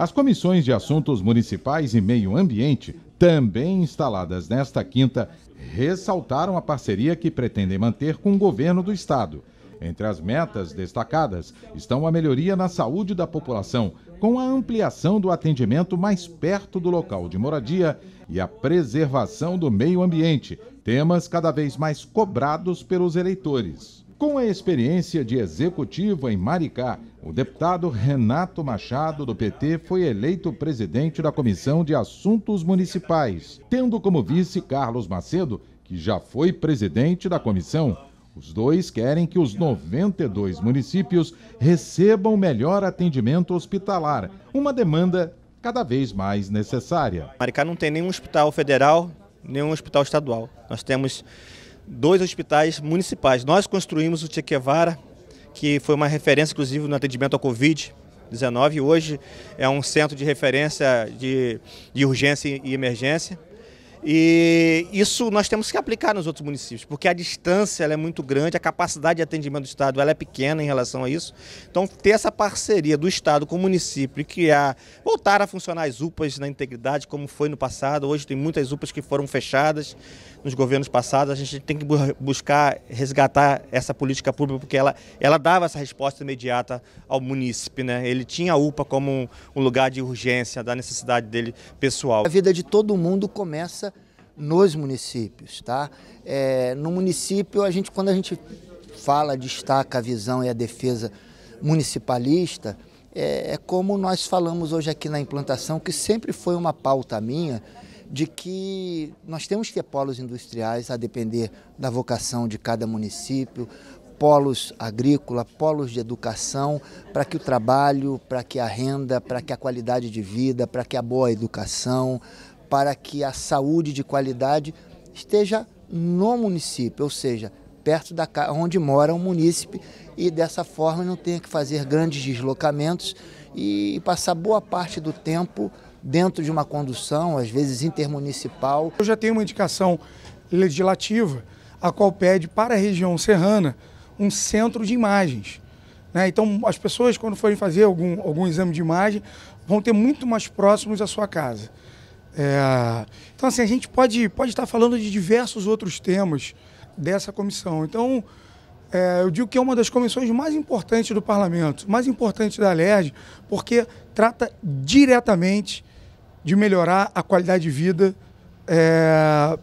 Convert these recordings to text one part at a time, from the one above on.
As comissões de assuntos municipais e meio ambiente, também instaladas nesta quinta, ressaltaram a parceria que pretendem manter com o governo do estado. Entre as metas destacadas estão a melhoria na saúde da população, com a ampliação do atendimento mais perto do local de moradia e a preservação do meio ambiente, temas cada vez mais cobrados pelos eleitores. Com a experiência de executivo em Maricá, o deputado Renato Machado, do PT, foi eleito presidente da Comissão de Assuntos Municipais, tendo como vice Carlos Macedo, que já foi presidente da comissão. Os dois querem que os 92 municípios recebam melhor atendimento hospitalar, uma demanda cada vez mais necessária. Maricá não tem nenhum hospital federal, nenhum hospital estadual. Nós temos dois hospitais municipais. Nós construímos o Tchequevara, que foi uma referência, inclusive, no atendimento à Covid. 19 hoje é um centro de referência de, de urgência e emergência. E isso nós temos que aplicar nos outros municípios, porque a distância é muito grande, a capacidade de atendimento do Estado é pequena em relação a isso. Então, ter essa parceria do Estado com o município e criar, voltar a funcionar as UPAs na integridade, como foi no passado. Hoje tem muitas UPAs que foram fechadas nos governos passados. A gente tem que buscar resgatar essa política pública, porque ela, ela dava essa resposta imediata ao município Né? Ele tinha a UPA como um lugar de urgência, da necessidade dele pessoal. A vida de todo mundo começa nos municípios, tá? É, no município, a gente, quando a gente fala, destaca a visão e a defesa municipalista, é, é como nós falamos hoje aqui na implantação, que sempre foi uma pauta minha, de que nós temos que ter polos industriais a depender da vocação de cada município, polos agrícola, polos de educação, para que o trabalho, para que a renda, para que a qualidade de vida, para que a boa educação, para que a saúde de qualidade esteja no município, ou seja, perto da onde mora o munícipe e dessa forma não tenha que fazer grandes deslocamentos e passar boa parte do tempo dentro de uma condução, às vezes intermunicipal. Eu já tenho uma indicação legislativa a qual pede para a região serrana um centro de imagens. Né? Então, as pessoas, quando forem fazer algum, algum exame de imagem, vão ter muito mais próximos à sua casa. É, então, assim, a gente pode, pode estar falando de diversos outros temas dessa comissão. Então, é, eu digo que é uma das comissões mais importantes do parlamento, mais importante da LERJ, porque trata diretamente de melhorar a qualidade de vida é,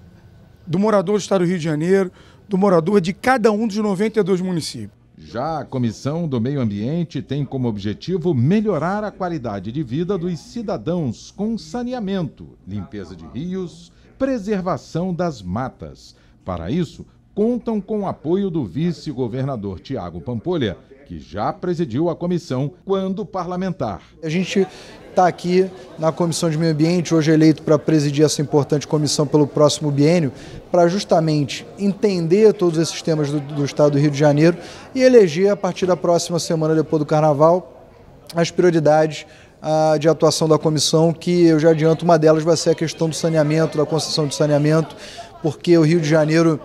do morador do estado do Rio de Janeiro, do morador de cada um dos 92 municípios. Já a Comissão do Meio Ambiente tem como objetivo melhorar a qualidade de vida dos cidadãos com saneamento, limpeza de rios, preservação das matas. Para isso, contam com o apoio do vice-governador Tiago Pampolha que já presidiu a comissão quando parlamentar. A gente está aqui na Comissão de Meio Ambiente, hoje eleito para presidir essa importante comissão pelo próximo biênio, para justamente entender todos esses temas do, do Estado do Rio de Janeiro e eleger, a partir da próxima semana, depois do Carnaval, as prioridades ah, de atuação da comissão, que eu já adianto, uma delas vai ser a questão do saneamento, da concessão de saneamento, porque o Rio de Janeiro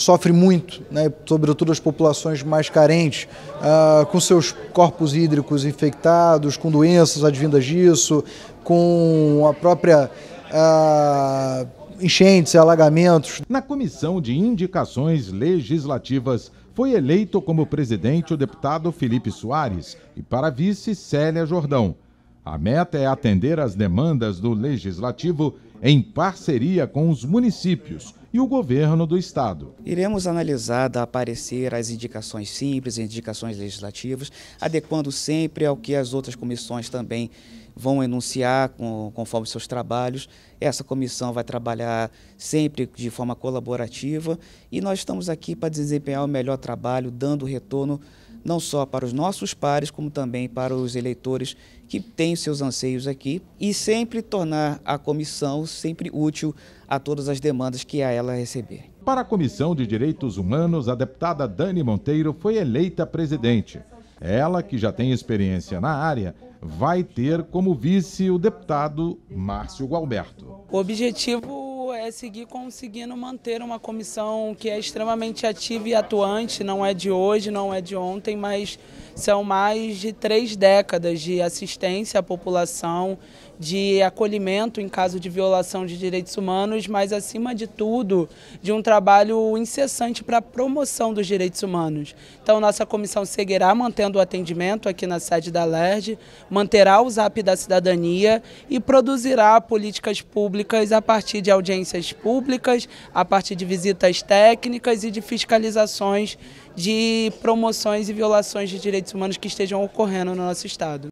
sofre muito, né, sobretudo as populações mais carentes, uh, com seus corpos hídricos infectados, com doenças advindas disso, com a própria. Uh, enchentes e alagamentos. Na comissão de indicações legislativas, foi eleito como presidente o deputado Felipe Soares e para vice Célia Jordão. A meta é atender às demandas do legislativo em parceria com os municípios e o governo do estado. Iremos analisar da aparecer as indicações simples, indicações legislativas, adequando sempre ao que as outras comissões também vão enunciar com, conforme seus trabalhos. Essa comissão vai trabalhar sempre de forma colaborativa e nós estamos aqui para desempenhar o melhor trabalho, dando retorno não só para os nossos pares, como também para os eleitores que têm seus anseios aqui, e sempre tornar a comissão sempre útil a todas as demandas que a ela receber Para a Comissão de Direitos Humanos, a deputada Dani Monteiro foi eleita presidente. Ela, que já tem experiência na área, vai ter como vice o deputado Márcio Gualberto. O objetivo seguir conseguindo manter uma comissão que é extremamente ativa e atuante, não é de hoje, não é de ontem, mas são mais de três décadas de assistência à população, de acolhimento em caso de violação de direitos humanos, mas acima de tudo, de um trabalho incessante para a promoção dos direitos humanos. Então, nossa comissão seguirá mantendo o atendimento aqui na sede da LERJ, manterá o ZAP da cidadania e produzirá políticas públicas a partir de audiências públicas, a partir de visitas técnicas e de fiscalizações de promoções e violações de direitos humanos que estejam ocorrendo no nosso Estado.